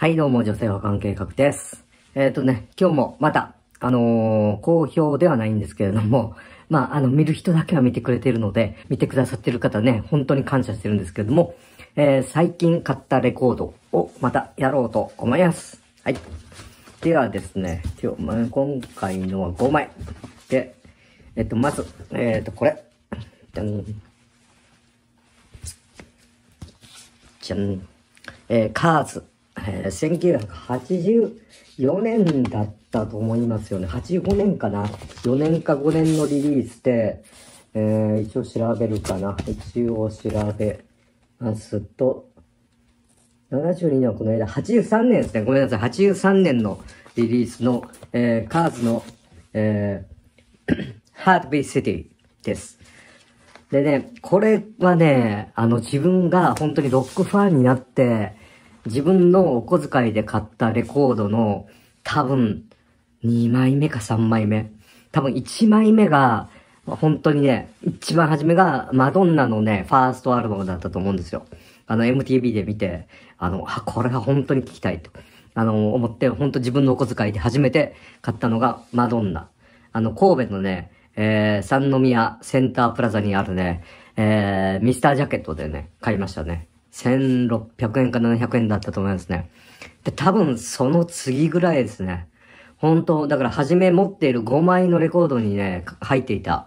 はい、どうも、女性保管計画です。えっ、ー、とね、今日もまた、あのー、好評ではないんですけれども、まあ、あの、見る人だけは見てくれてるので、見てくださってる方ね、本当に感謝してるんですけれども、えー、最近買ったレコードをまたやろうと思います。はい。ではですね、今日、まあ、今回のは5枚。で、えっ、と、まず、えっ、と、これ。じゃん。じゃん。えー、カーズ。え1984年だったと思いますよね。85年かな。4年か5年のリリースで、えー、一応調べるかな。一応調べますと、72年はこの間、83年ですね。ごめんなさい。83年のリリースの、えー、カーズの、えー、ハートビーシティです。でね、これはね、あの自分が本当にロックファンになって、自分のお小遣いで買ったレコードの、多分、2枚目か3枚目。多分1枚目が、本当にね、一番初めがマドンナのね、ファーストアルバムだったと思うんですよ。あの、MTV で見て、あの、あ、これは本当に聞きたいと、あの、思って、本当自分のお小遣いで初めて買ったのがマドンナ。あの、神戸のね、えー、三宮センタープラザにあるね、えー、ミスタージャケットでね、買いましたね。1600円か700円だったと思いますね。で、多分その次ぐらいですね。本当だから初め持っている5枚のレコードにね、入っていた、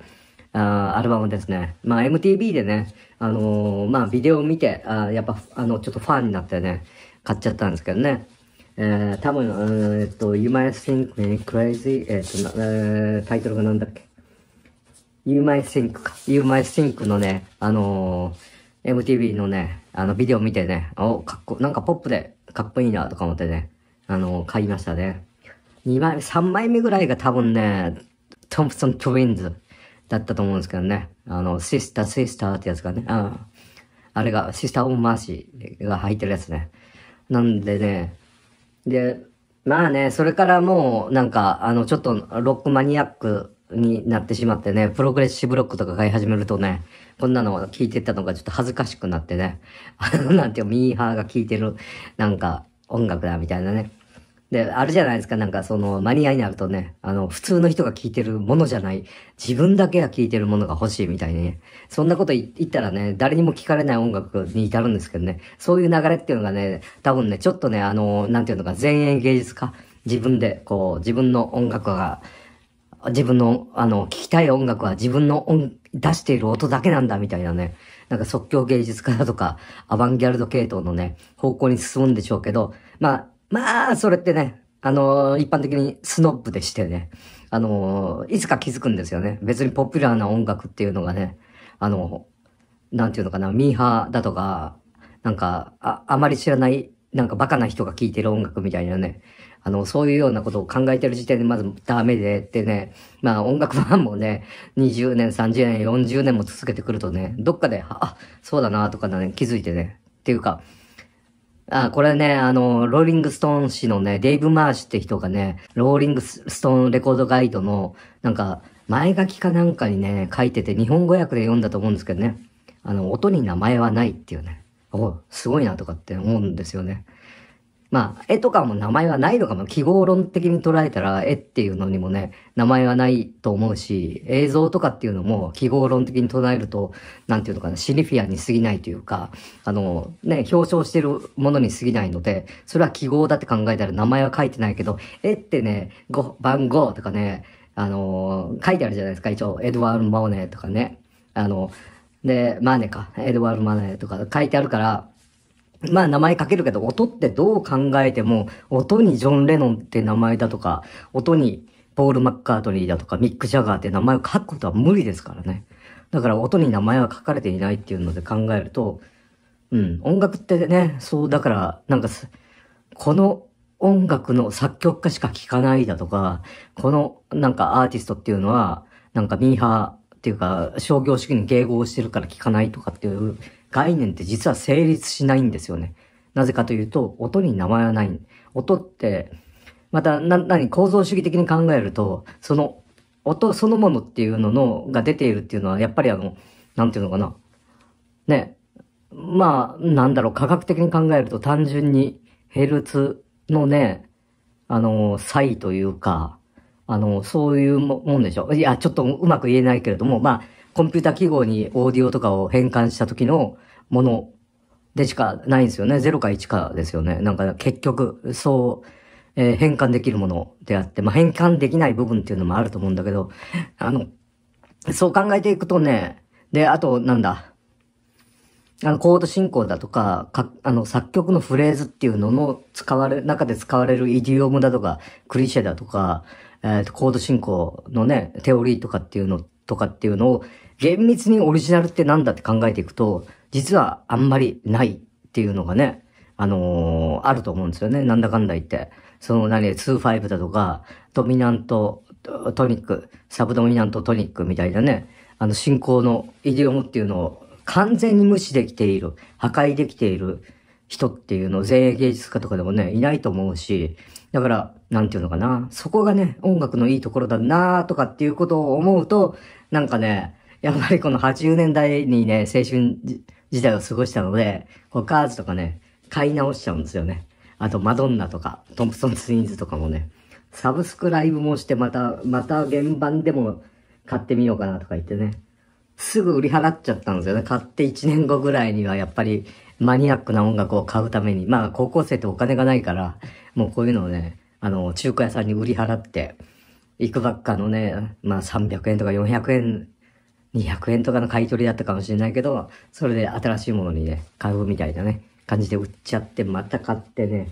あアルバムですね。まあ MTV でね、あのー、まあビデオを見て、あやっぱ、あの、ちょっとファンになってね、買っちゃったんですけどね。えー、多分、えっと、You Might Think Me Crazy, えっと、えー、タイトルがなんだっけ ?You Might Think か。You Might Think のね、あのー MTV のね、あのビデオ見てね、お、かっこ、なんかポップでかっこいいなとか思ってね、あの、買いましたね。2枚、3枚目ぐらいが多分ね、トンプソン・トゥインズだったと思うんですけどね。あの、シスター、シスターってやつがね、ああれが、シスター・オン・マーシーが入ってるやつね。なんでね、で、まあね、それからもう、なんか、あの、ちょっとロックマニアックになってしまってね、プログレッシブロックとか買い始めるとね、こんなのを聞いてたのがちょっと恥ずかしくなってね、あの、なんていうミーハーが聞いてる、なんか、音楽だ、みたいなね。で、あるじゃないですか、なんかその、マニアになるとね、あの、普通の人が聞いてるものじゃない、自分だけが聞いてるものが欲しいみたいに、ね、そんなこと言ったらね、誰にも聞かれない音楽に至るんですけどね、そういう流れっていうのがね、多分ね、ちょっとね、あの、なんていうのか、前衛芸術家、自分で、こう、自分の音楽が、自分の、あの、聞きたい音楽は自分の音、出している音だけなんだみたいなね、なんか即興芸術家だとか、アバンギャルド系統のね、方向に進むんでしょうけど、まあ、まあ、それってね、あのー、一般的にスノップでしてね、あのー、いつか気づくんですよね。別にポピュラーな音楽っていうのがね、あのー、なんていうのかな、ミーハーだとか、なんか、あ、あまり知らない、なんかバカな人が聴いてる音楽みたいなね、あの、そういうようなことを考えてる時点でまずダメでってね、まあ音楽ファンもね、20年、30年、40年も続けてくるとね、どっかで、あ、そうだなとかね、気づいてね、っていうか、あ、これね、あの、ローリングストーン氏のね、デイブ・マーシュって人がね、ローリングストーンレコードガイドの、なんか、前書きかなんかにね、書いてて、日本語訳で読んだと思うんですけどね、あの、音に名前はないっていうね、おすごいなとかって思うんですよね。まあ、絵とかも名前はないのかも、記号論的に捉えたら、絵っていうのにもね、名前はないと思うし、映像とかっていうのも記号論的に捉えると、なんていうのかな、シニフィアに過ぎないというか、あの、ね、表彰してるものに過ぎないので、それは記号だって考えたら名前は書いてないけど、絵ってね、番号とかね、あの、書いてあるじゃないですか、一応、エドワール・マオネとかね、あの、で、マネか、エドワール・マネとか書いてあるから、まあ名前書けるけど、音ってどう考えても、音にジョン・レノンって名前だとか、音にポール・マッカートニーだとか、ミック・ジャガーって名前を書くことは無理ですからね。だから音に名前は書かれていないっていうので考えると、うん、音楽ってね、そう、だから、なんか、この音楽の作曲家しか聴かないだとか、このなんかアーティストっていうのは、なんかミーハーっていうか、商業主義に迎合してるから聴かないとかっていう概念って実は成立しないんですよね。なぜかというと、音に名前はない。音って、また、な、何、構造主義的に考えると、その、音そのものっていうのの、が出ているっていうのは、やっぱりあの、なんていうのかな。ね。まあ、なんだろう、科学的に考えると単純に、ヘルツのね、あの、差異というか、あの、そういうもんでしょ。う。いや、ちょっとうまく言えないけれども、まあ、コンピュータ記号にオーディオとかを変換した時のものでしかないんですよね。0か1かですよね。なんか結局、そう、えー、変換できるものであって、まあ、変換できない部分っていうのもあると思うんだけど、あの、そう考えていくとね、で、あと、なんだ、あの、コード進行だとか、か、あの、作曲のフレーズっていうのの使われ、中で使われるイディオムだとか、クリシェだとか、えっ、ー、と、コード進行のね、テオリーとかっていうのって、とかっていうのを、厳密にオリジナルってなんだって考えていくと、実はあんまりないっていうのがね、あのー、あると思うんですよね。なんだかんだ言って。その何、2-5だとか、ドミナントトニック、サブドミナントトニックみたいなね、あの進行のイディオムっていうのを完全に無視できている、破壊できている人っていうのを前衛芸術家とかでもね、いないと思うし、だから、なんていうのかな、そこがね、音楽のいいところだなとかっていうことを思うと、なんかね、やっぱりこの80年代にね、青春時代を過ごしたので、こうカーズとかね、買い直しちゃうんですよね。あと、マドンナとか、トンプソンツインズとかもね、サブスクライブもして、また、また現場でも買ってみようかなとか言ってね。すぐ売り払っちゃったんですよね。買って1年後ぐらいにはやっぱりマニアックな音楽を買うために。まあ高校生ってお金がないから、もうこういうのをね、あの、中古屋さんに売り払って、行くばっかのね、まあ300円とか400円、200円とかの買い取りだったかもしれないけど、それで新しいものにね、買うみたいなね、感じで売っちゃって、また買ってね、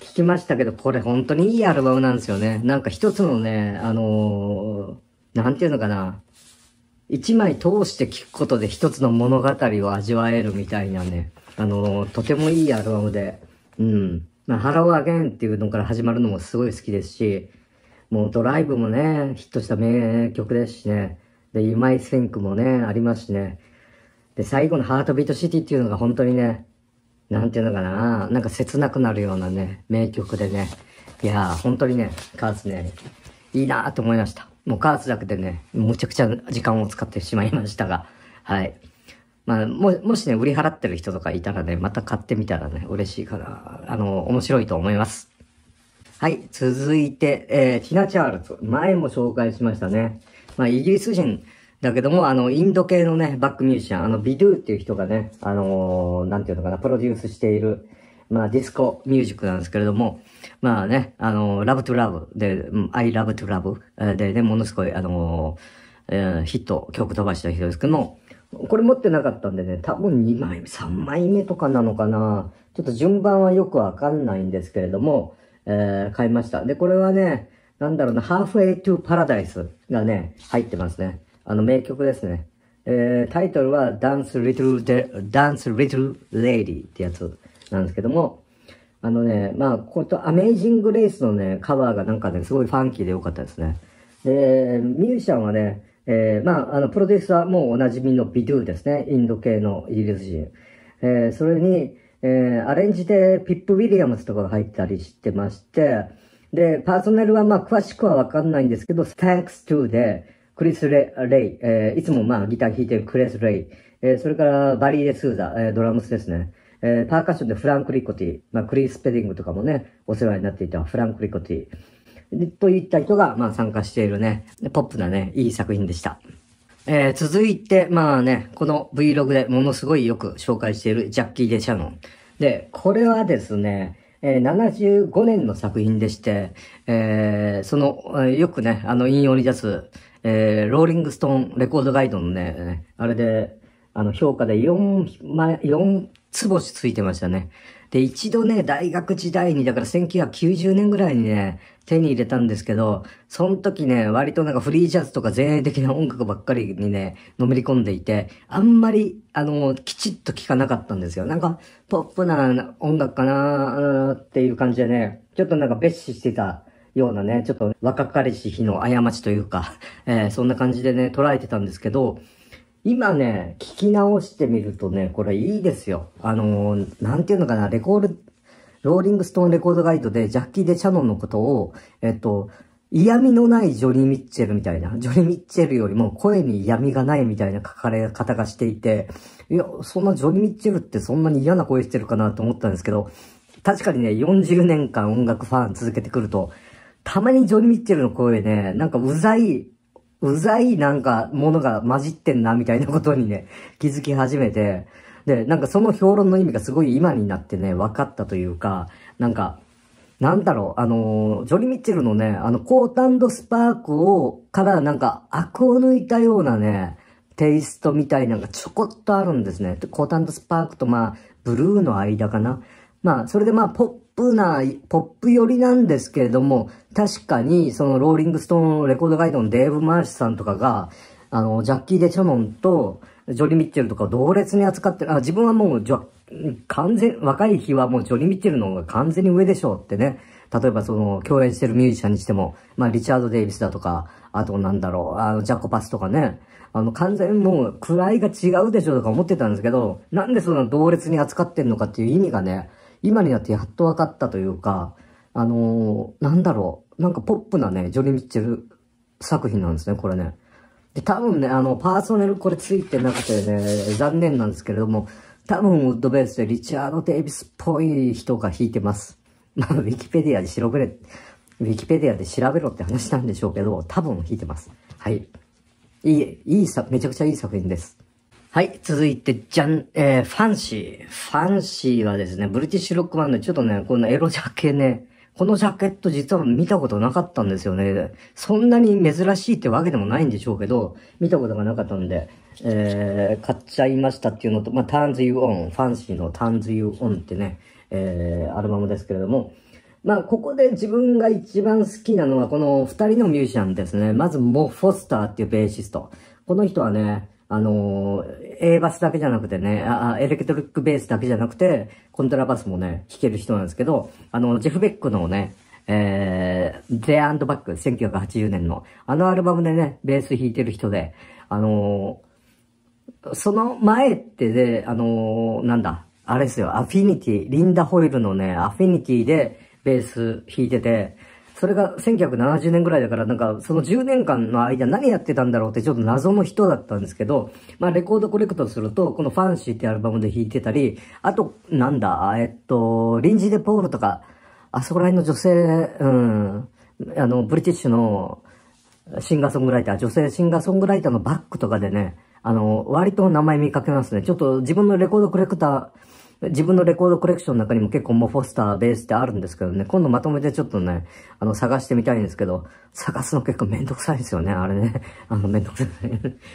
聞きましたけど、これ本当にいいアルバムなんですよね。なんか一つのね、あのー、なんていうのかな、一枚通して聞くことで一つの物語を味わえるみたいなね、あのー、とてもいいアルバムで、うん。まあ、ハローアゲンっていうのから始まるのもすごい好きですし、もうドライブもね、ヒットした名曲ですしね。で、You Might Think もね、ありますしね。で、最後のハートビートシティっていうのが本当にね、なんていうのかな、なんか切なくなるようなね、名曲でね。いやー、本当にね、カーツね、いいなーと思いました。もうカーツだけでね、むちゃくちゃ時間を使ってしまいましたが、はい。まあ、も、もしね、売り払ってる人とかいたらね、また買ってみたらね、嬉しいから、あの、面白いと思います。はい、続いて、えー、ティナ・チャールズ。前も紹介しましたね。まあ、イギリス人だけども、あの、インド系のね、バックミュージシャン、あの、ビドゥっていう人がね、あのー、なんていうのかな、プロデュースしている、まあ、ディスコミュージックなんですけれども、まあね、あのー、ラブトゥラブで、アイ I love to love でね、ものすごい、あのー、えー、ヒット、曲飛ばした人ですけども、これ持ってなかったんでね、多分2枚目、3枚目とかなのかな。ちょっと順番はよくわかんないんですけれども、えー、買いました。で、これはね、なんだろうな、ハーフウェイトゥパラダイスがね、入ってますね。あの名曲ですね。えー、タイトルは Dance Little, トル・レイ e l a d y ってやつなんですけども、あのね、まあ、こと、アメイジングレイスのね、カバーがなんかね、すごいファンキーで良かったですね。で、ミュージシャンはね、えー、まあ、あの、プロデューサーもおなじみのビドゥですね。インド系のイギリス人。えー、それに、えー、アレンジでピップ・ウィリアムズとかが入ったりしてまして、で、パーソナルはまあ詳しくはわかんないんですけど、Thanks to で、クリス・レイ、えー、いつもまあギター弾いてるクレス・レイ、えー、それからバリー・デ・スーザ、えー、ドラムスですね。えー、パーカッションでフランク・リコティ、まあ、クリス・ペディングとかもね、お世話になっていたフランク・リコティ、といった人が、まあ、参加しているね、ポップなね、いい作品でした。えー、続いて、まあね、この Vlog でものすごいよく紹介しているジャッキー・デ・シャノン。で、これはですね、えー、75年の作品でして、えー、その、よくね、あの、引用に出す、えー、ローリングストーンレコードガイドのね、あれで、あの、評価で4、4つ星ついてましたね。で、一度ね、大学時代に、だから1990年ぐらいにね、手に入れたんですけど、その時ね、割となんかフリージャズとか前衛的な音楽ばっかりにね、のめり込んでいて、あんまり、あの、きちっと聴かなかったんですよ。なんか、ポップな音楽かなーっていう感じでね、ちょっとなんか別視してたようなね、ちょっと若かりし日の過ちというか、えー、そんな感じでね、捉えてたんですけど、今ね、聞き直してみるとね、これいいですよ。あのー、なんていうのかな、レコール、ローリングストーンレコードガイドでジャッキー・デ・シャノンのことを、えっと、嫌味のないジョニー・ミッチェルみたいな、ジョニー・ミッチェルよりも声に嫌味がないみたいな書かれ方がしていて、いや、そんなジョニー・ミッチェルってそんなに嫌な声してるかなと思ったんですけど、確かにね、40年間音楽ファン続けてくると、たまにジョニー・ミッチェルの声ね、なんかうざいうざいなんかものが混じってんなみたいなことにね、気づき始めて、で、なんかその評論の意味がすごい今になってね、分かったというか、なんか、なんだろう、あのー、ジョリー・ミッチェルのね、あの、コードスパークを、からなんか、アクを抜いたようなね、テイストみたいなのがちょこっとあるんですね。コードスパークとまあ、ブルーの間かな。まあ、それでまあ、ポップな、ポップ寄りなんですけれども、確かに、その、ローリングストーンレコードガイドのデーブ・マーシュさんとかが、あの、ジャッキー・デ・チャノンと、ジョリ・ミッチェルとかを同列に扱ってあ、自分はもう、完全、若い日はもうジョリ・ミッチェルの方が完全に上でしょうってね。例えばその、共演してるミュージシャンにしても、まあ、リチャード・デイビスだとか、あとなんだろう、あの、ジャコパスとかね。あの、完全にもう、位が違うでしょとか思ってたんですけど、なんでそんな同列に扱ってんのかっていう意味がね、今になってやっと分かったというか、あのー、なんだろう。なんかポップなね、ジョニー・ミッチェル作品なんですね、これね。で、多分ね、あの、パーソナルこれついてなくてね、残念なんですけれども、多分ウッドベースでリチャード・デイビスっぽい人が弾いてます。まあ、ウィキペディアで調べれ、ウィキペディアで調べろって話なんでしょうけど、多分弾いてます。はい。いい、いいさ、めちゃくちゃいい作品です。はい、続いて、じゃん、えー、ファンシー。ファンシーはですね、ブリティッシュロックバンド、ちょっとね、このエロジャケね、このジャケット実は見たことなかったんですよね。そんなに珍しいってわけでもないんでしょうけど、見たことがなかったんで、えー、買っちゃいましたっていうのと、まあ、ターンズユーオン、ファンシーのターンズユーオンってね、えー、アルバムですけれども、まあ、ここで自分が一番好きなのはこの二人のミュージシャンですね。まず、モ・フォスターっていうベーシスト。この人はね、あのー、A バスだけじゃなくてね、あエレクトリックベースだけじゃなくて、コントラバスもね、弾ける人なんですけど、あの、ジェフ・ベックのね、えー、ゼアン b バック、1980年の、あのアルバムでね、ベース弾いてる人で、あのー、その前ってで、あのー、なんだ、あれですよ、アフィニティ、リンダ・ホイルのね、アフィニティでベース弾いてて、それが1970年ぐらいだから、なんか、その10年間の間何やってたんだろうってちょっと謎の人だったんですけど、まあ、レコードコレクトすると、このファンシーってアルバムで弾いてたり、あと、なんだ、えっと、臨時でポールとか、あそこら辺の女性、うん、あの、ブリティッシュのシンガーソングライター、女性シンガーソングライターのバックとかでね、あの、割と名前見かけますね。ちょっと自分のレコードコレクター、自分のレコードコレクションの中にも結構もうフォスター、ベースってあるんですけどね、今度まとめてちょっとね、あの、探してみたいんですけど、探すの結構めんどくさいですよね、あれね。あの、めんどくさい。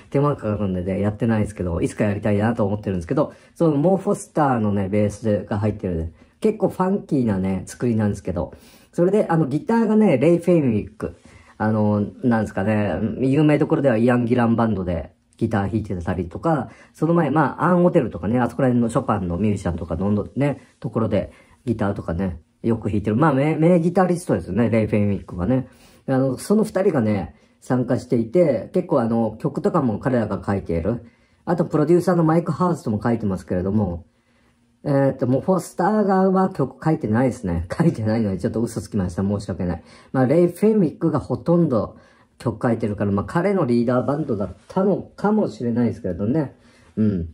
手間かかるんでね、やってないですけど、いつかやりたいなと思ってるんですけど、そのモーフォスターのね、ベースが入ってるね、結構ファンキーなね、作りなんですけど、それで、あの、ギターがね、レイ・フェイミック。あの、なんですかね、有名どころではイアン・ギランバンドで、ギター弾いてたりとか、その前、まあ、アンホテルとかね、あそこら辺のショパンのミュージシャンとかのね、ところで、ギターとかね、よく弾いてる。まあ名、名ギタリストですよね、レイ・フェンウィックはね。あの、その二人がね、参加していて、結構あの、曲とかも彼らが書いている。あと、プロデューサーのマイク・ハーストも書いてますけれども、えー、っと、もう、フォスター側は曲書いてないですね。書いてないので、ちょっと嘘つきました。申し訳ない。まあ、レイ・フェンウィックがほとんど、曲書いてるから、まあ、彼のリーダーバンドだったのかもしれないですけれどね。うん。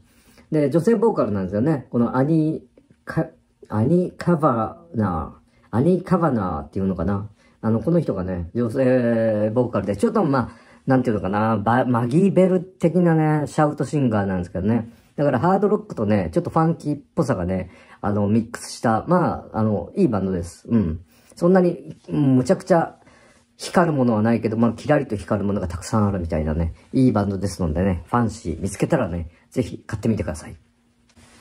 で、女性ボーカルなんですよね。このアニカ、アニカバナー、アニカバナーっていうのかな。あの、この人がね、女性ボーカルで、ちょっとまあ、なんていうのかな、マギーベル的なね、シャウトシンガーなんですけどね。だからハードロックとね、ちょっとファンキーっぽさがね、あの、ミックスした、まあ、あの、いいバンドです。うん。そんなに、むちゃくちゃ、光るものはないけど、まあ、キラリと光るものがたくさんあるみたいなね、いいバンドですのでね、ファンシー見つけたらね、ぜひ買ってみてください。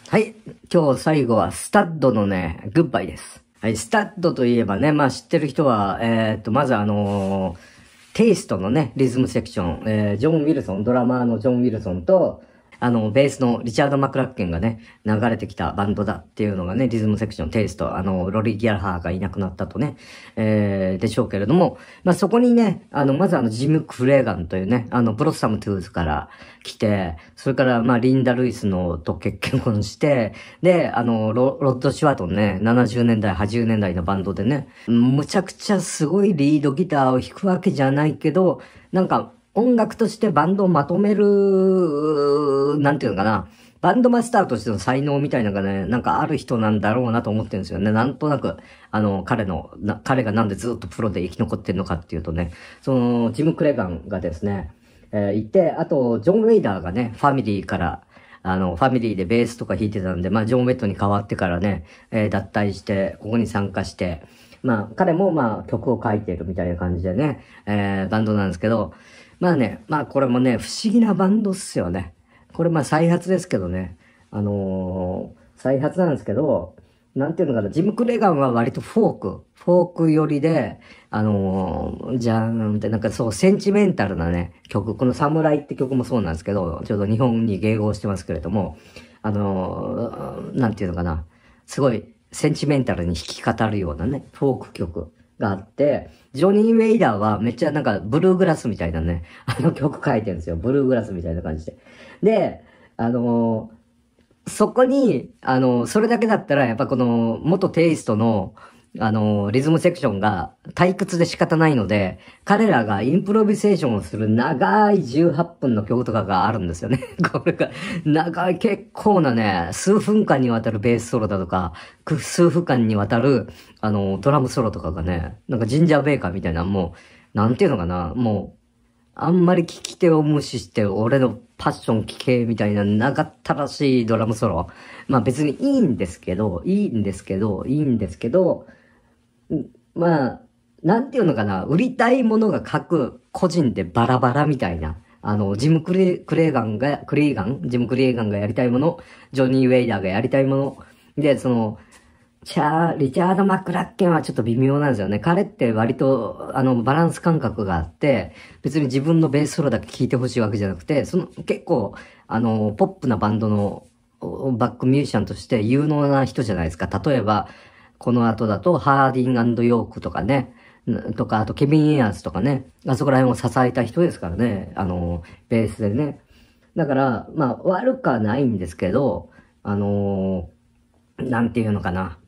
はい。今日最後はスタッドのね、グッバイです。はい、スタッドといえばね、まあ知ってる人は、えっ、ー、と、まずあのー、テイストのね、リズムセクション、えー、ジョン・ウィルソン、ドラマーのジョン・ウィルソンと、あの、ベースのリチャード・マクラッケンがね、流れてきたバンドだっていうのがね、リズムセクション、テイスト、あの、ロリ・ギャラハーがいなくなったとね、えー、でしょうけれども、まあ、そこにね、あの、まずあの、ジム・クレーガンというね、あの、ブロッサム・トゥーズから来て、それから、まあ、リンダ・ルイスのと結婚して、で、あの、ロロッド・シュワートンね、70年代、80年代のバンドでね、むちゃくちゃすごいリードギターを弾くわけじゃないけど、なんか、音楽としてバンドをまとめる、なんていうのかな。バンドマスターとしての才能みたいなのがね、なんかある人なんだろうなと思ってるんですよね。なんとなく、あの、彼の、彼がなんでずっとプロで生き残ってるのかっていうとね、その、ジム・クレガンがですね、えー、いて、あと、ジョン・ウェイダーがね、ファミリーから、あの、ファミリーでベースとか弾いてたんで、まあ、ジョン・ウェットに変わってからね、えー、脱退して、ここに参加して、まあ、彼もまあ、曲を書いてるみたいな感じでね、えー、バンドなんですけど、まあね、まあこれもね、不思議なバンドっすよね。これまあ再発ですけどね。あのー、再発なんですけど、なんていうのかな、ジム・クレガンは割とフォーク、フォーク寄りで、あのー、じゃーんって、なんかそう、センチメンタルなね、曲、このサムライって曲もそうなんですけど、ちょうど日本に迎合してますけれども、あのー、なんていうのかな、すごい、センチメンタルに弾き語るようなね、フォーク曲。があって、ジョニー・ウェイダーはめっちゃなんかブルーグラスみたいなね、あの曲書いてるんですよ。ブルーグラスみたいな感じで。で、あのー、そこに、あのー、それだけだったら、やっぱこの、元テイストの、あの、リズムセクションが退屈で仕方ないので、彼らがインプロビセーションをする長い18分の曲とかがあるんですよね。これが、長い、結構なね、数分間にわたるベースソロだとか、数分間にわたる、あの、ドラムソロとかがね、なんかジンジャーベーカーみたいな、もう、なんていうのかな、もう、あんまり聞き手を無視して、俺のパッション聞けみたいな、なかったらしいドラムソロ。まあ別にいいんですけど、いいんですけど、いいんですけど、まあ、なんていうのかな、売りたいものが各個人でバラバラみたいな。あの、ジムクレ・クレーガンが、クレーガンジム・クレーガンがやりたいもの、ジョニー・ウェイダーがやりたいもの。で、その、チャー、リチャード・マクラッケンはちょっと微妙なんですよね。彼って割と、あの、バランス感覚があって、別に自分のベースソロだけ聴いてほしいわけじゃなくて、その、結構、あの、ポップなバンドのバックミュージシャンとして有能な人じゃないですか。例えば、この後だと、ハーディンヨークとかね、とか、あとケビン・エアーズとかね、あそこら辺を支えた人ですからね、あの、ベースでね。だから、まあ、悪くはないんですけど、あのー、なんていうのかな。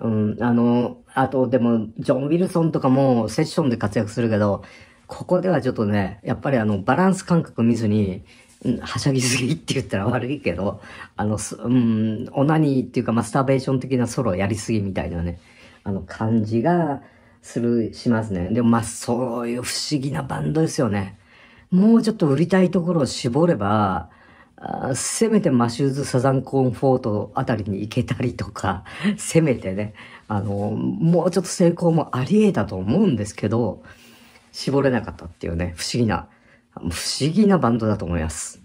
うん、あのー、あと、でも、ジョン・ウィルソンとかもセッションで活躍するけど、ここではちょっとね、やっぱりあの、バランス感覚見ずに、はしゃぎすぎって言ったら悪いけど、あの、うん、オナニーっていうかマスターベーション的なソロやりすぎみたいなね、あの感じがする、しますね。でもまあそういう不思議なバンドですよね。もうちょっと売りたいところを絞れば、あせめてマシューズ・サザン・コンフォートあたりに行けたりとか、せめてね、あの、もうちょっと成功もあり得たと思うんですけど、絞れなかったっていうね、不思議な不思議なバンドだと思います。